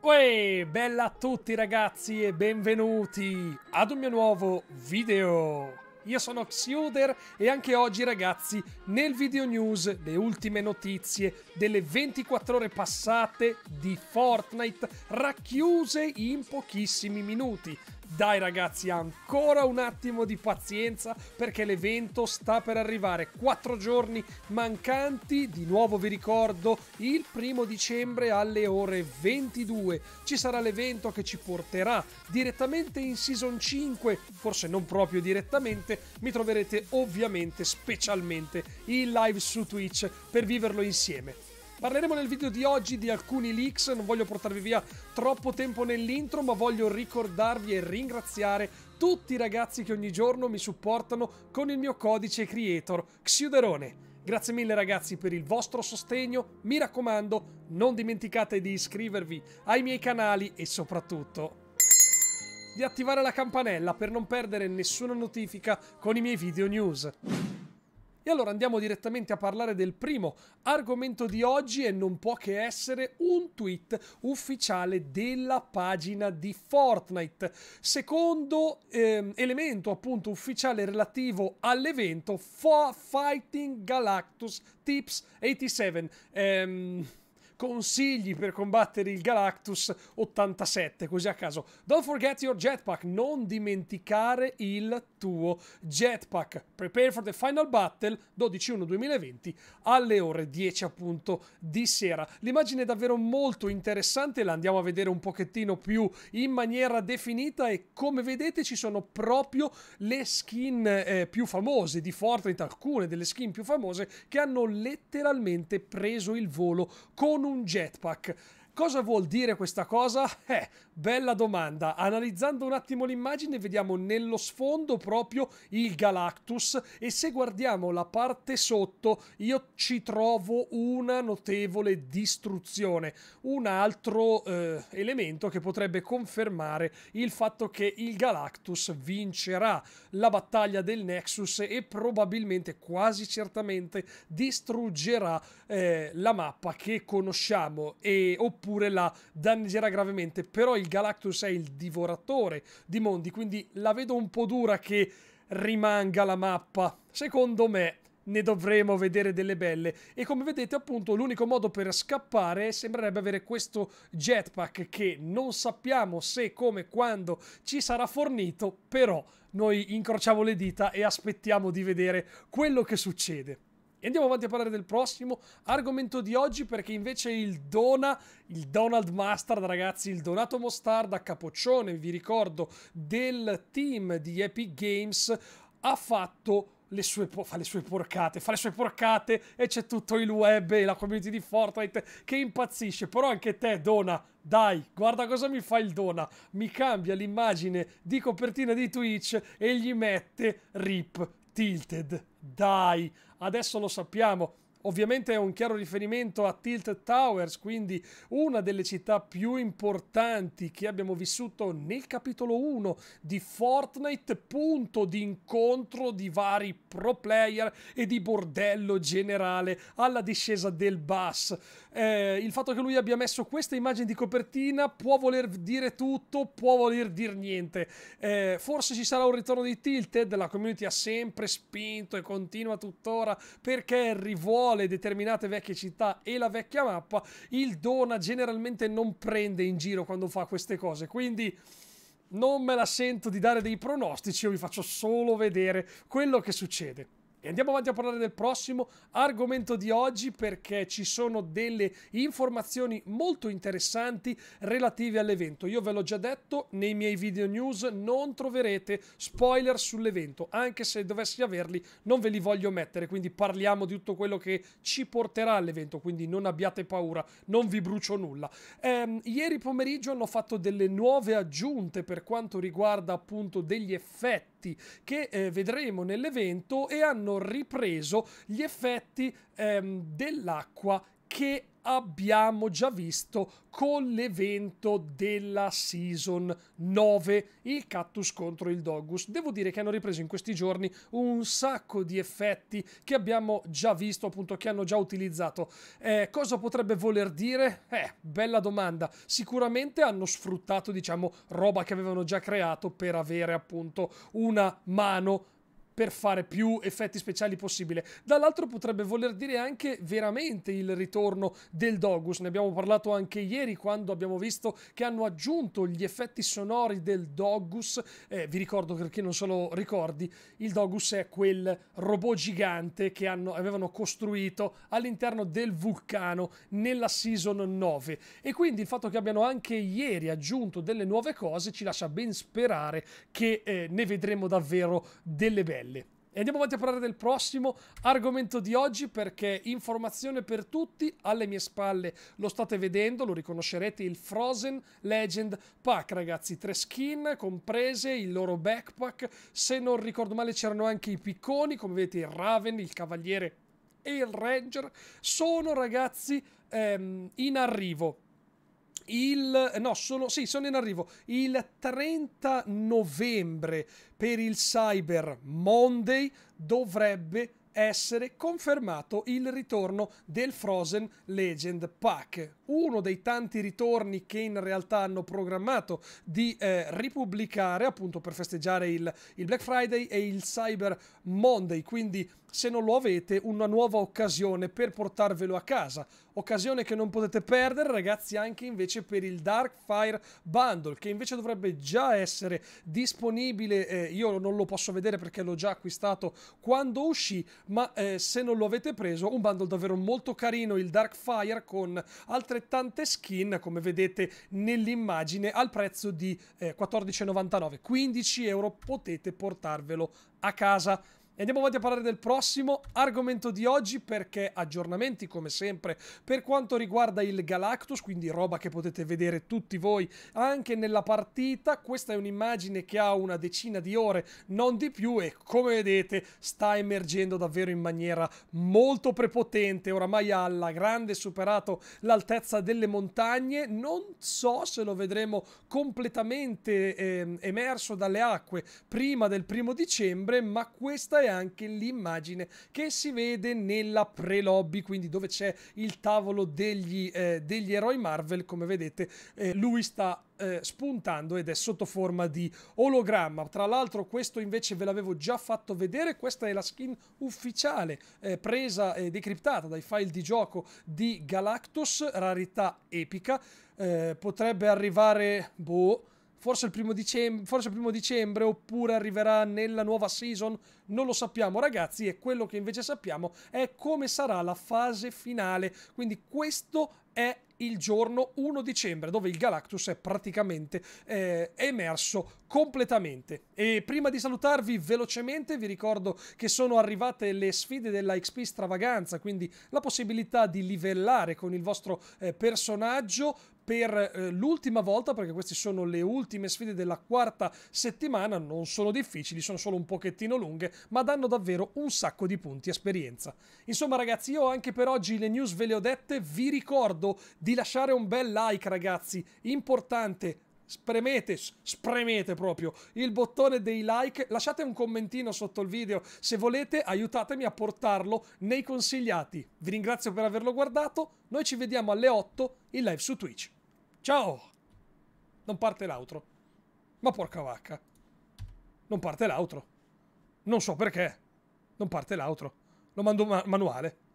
Uè, bella a tutti ragazzi e benvenuti ad un mio nuovo video! Io sono Xuder e anche oggi ragazzi nel video news le ultime notizie delle 24 ore passate di Fortnite racchiuse in pochissimi minuti. Dai ragazzi, ancora un attimo di pazienza perché l'evento sta per arrivare. Quattro giorni mancanti, di nuovo vi ricordo, il primo dicembre alle ore 22 ci sarà l'evento che ci porterà direttamente in Season 5, forse non proprio direttamente, mi troverete ovviamente specialmente in live su Twitch per viverlo insieme. Parleremo nel video di oggi di alcuni leaks, non voglio portarvi via troppo tempo nell'intro, ma voglio ricordarvi e ringraziare tutti i ragazzi che ogni giorno mi supportano con il mio codice creator, Xiuderone. Grazie mille ragazzi per il vostro sostegno, mi raccomando non dimenticate di iscrivervi ai miei canali e soprattutto di attivare la campanella per non perdere nessuna notifica con i miei video news. E allora andiamo direttamente a parlare del primo argomento di oggi e non può che essere un tweet ufficiale della pagina di Fortnite. Secondo eh, elemento appunto ufficiale relativo all'evento Fighting Galactus Tips 87. Ehm consigli per combattere il Galactus 87, così a caso. Don't forget your jetpack, non dimenticare il tuo jetpack. Prepare for the final battle 12-1-2020 alle ore 10 appunto di sera. L'immagine è davvero molto interessante, la andiamo a vedere un pochettino più in maniera definita e come vedete ci sono proprio le skin eh, più famose di Fortnite, alcune delle skin più famose che hanno letteralmente preso il volo con un un jetpack. Cosa vuol dire questa cosa? Eh, Bella domanda. Analizzando un attimo l'immagine vediamo nello sfondo proprio il Galactus e se guardiamo la parte sotto io ci trovo una notevole distruzione, un altro eh, elemento che potrebbe confermare il fatto che il Galactus vincerà la battaglia del Nexus e probabilmente quasi certamente distruggerà eh, la mappa che conosciamo e, oppure la danneggerà gravemente. Però il Galactus è il divoratore di mondi, quindi la vedo un po' dura che rimanga la mappa. Secondo me ne dovremo vedere delle belle e come vedete appunto l'unico modo per scappare sembrerebbe avere questo jetpack che non sappiamo se come quando ci sarà fornito però noi incrociamo le dita e aspettiamo di vedere quello che succede e andiamo avanti a parlare del prossimo argomento di oggi perché invece il Dona, il Donald Mustard ragazzi, il Donato Mostard a capoccione, vi ricordo, del team di Epic Games ha fatto le sue, fa le sue porcate, fa le sue porcate e c'è tutto il web e la community di Fortnite che impazzisce. Però anche te, Dona, dai, guarda cosa mi fa il Dona. Mi cambia l'immagine di copertina di Twitch e gli mette RIP Tilted. Dai, adesso lo sappiamo. Ovviamente è un chiaro riferimento a Tilted Towers, quindi una delle città più importanti che abbiamo vissuto nel capitolo 1 di Fortnite, punto di incontro di vari pro player e di bordello generale alla discesa del bus. Eh, il fatto che lui abbia messo questa immagine di copertina può voler dire tutto, può voler dire niente. Eh, forse ci sarà un ritorno di Tilted, la community ha sempre spinto e continua tuttora perché Harry vuole scuole, determinate vecchie città e la vecchia mappa, il Dona generalmente non prende in giro quando fa queste cose. Quindi non me la sento di dare dei pronostici, io vi faccio solo vedere quello che succede. E andiamo avanti a parlare del prossimo argomento di oggi perché ci sono delle informazioni molto interessanti relative all'evento. Io ve l'ho già detto, nei miei video news non troverete spoiler sull'evento, anche se dovessi averli non ve li voglio mettere, quindi parliamo di tutto quello che ci porterà all'evento, quindi non abbiate paura, non vi brucio nulla. Ehm, ieri pomeriggio hanno fatto delle nuove aggiunte per quanto riguarda appunto degli effetti effetti che eh, vedremo nell'evento e hanno ripreso gli effetti ehm, dell'acqua che abbiamo già visto con l'evento della season 9, il cactus contro il dogus. Devo dire che hanno ripreso in questi giorni un sacco di effetti che abbiamo già visto, appunto, che hanno già utilizzato. Eh, cosa potrebbe voler dire? Eh, bella domanda. Sicuramente hanno sfruttato, diciamo, roba che avevano già creato per avere appunto una mano per fare più effetti speciali possibile. Dall'altro potrebbe voler dire anche veramente il ritorno del Dogus. Ne abbiamo parlato anche ieri quando abbiamo visto che hanno aggiunto gli effetti sonori del Dogus. Eh, vi ricordo per chi non se lo ricordi, il Dogus è quel robot gigante che hanno, avevano costruito all'interno del vulcano nella season 9 e quindi il fatto che abbiano anche ieri aggiunto delle nuove cose ci lascia ben sperare che eh, ne vedremo davvero delle belle belli. E andiamo avanti a parlare del prossimo argomento di oggi perché informazione per tutti, alle mie spalle lo state vedendo, lo riconoscerete, il Frozen Legend Pack ragazzi, tre skin comprese, il loro backpack, se non ricordo male c'erano anche i picconi, come vedete il Raven, il Cavaliere e il Ranger, sono ragazzi ehm, in arrivo il no, sono sì, sono in arrivo. Il 30 novembre per il Cyber Monday dovrebbe essere confermato il ritorno del Frozen Legend Pack, uno dei tanti ritorni che in realtà hanno programmato di eh, ripubblicare appunto per festeggiare il, il Black Friday e il Cyber Monday, quindi se non lo avete, una nuova occasione per portarvelo a casa. Occasione che non potete perdere, ragazzi, anche invece per il Darkfire Bundle, che invece dovrebbe già essere disponibile. Eh, io non lo posso vedere perché l'ho già acquistato quando uscì, ma eh, se non lo avete preso, un bundle davvero molto carino, il Darkfire, con altrettante skin, come vedete nell'immagine, al prezzo di eh, 14,99. 15 euro potete portarvelo a casa. E andiamo avanti a parlare del prossimo argomento di oggi perché aggiornamenti come sempre per quanto riguarda il Galactus, quindi roba che potete vedere tutti voi anche nella partita. Questa è un'immagine che ha una decina di ore, non di più e come vedete sta emergendo davvero in maniera molto prepotente. Oramai ha alla grande superato l'altezza delle montagne. Non so se lo vedremo completamente eh, emerso dalle acque prima del primo dicembre, ma questa è anche l'immagine che si vede nella pre-lobby, quindi dove c'è il tavolo degli, eh, degli eroi Marvel, come vedete eh, lui sta eh, spuntando ed è sotto forma di ologramma. Tra l'altro, questo invece ve l'avevo già fatto vedere. Questa è la skin ufficiale eh, presa e decriptata dai file di gioco di Galactus, rarità epica. Eh, potrebbe arrivare boh forse il, primo dicembre, forse il primo dicembre oppure arriverà nella nuova season, non lo sappiamo ragazzi e quello che invece sappiamo è come sarà la fase finale, quindi questo è il giorno 1 dicembre, dove il Galactus è praticamente eh, emerso completamente. E prima di salutarvi velocemente, vi ricordo che sono arrivate le sfide della XP Stravaganza, quindi la possibilità di livellare con il vostro eh, personaggio per eh, l'ultima volta, perché queste sono le ultime sfide della quarta settimana, non sono difficili, sono solo un pochettino lunghe, ma danno davvero un sacco di punti esperienza. Insomma ragazzi, io anche per oggi le news ve le ho dette, vi ricordo di lasciare un bel like ragazzi, importante, spremete, spremete proprio il bottone dei like, lasciate un commentino sotto il video se volete, aiutatemi a portarlo nei consigliati. Vi ringrazio per averlo guardato, noi ci vediamo alle 8 in live su Twitch. Ciao! Non parte l'altro. Ma porca vacca. Non parte l'altro. Non so perché. Non parte l'altro. Lo mando ma manuale.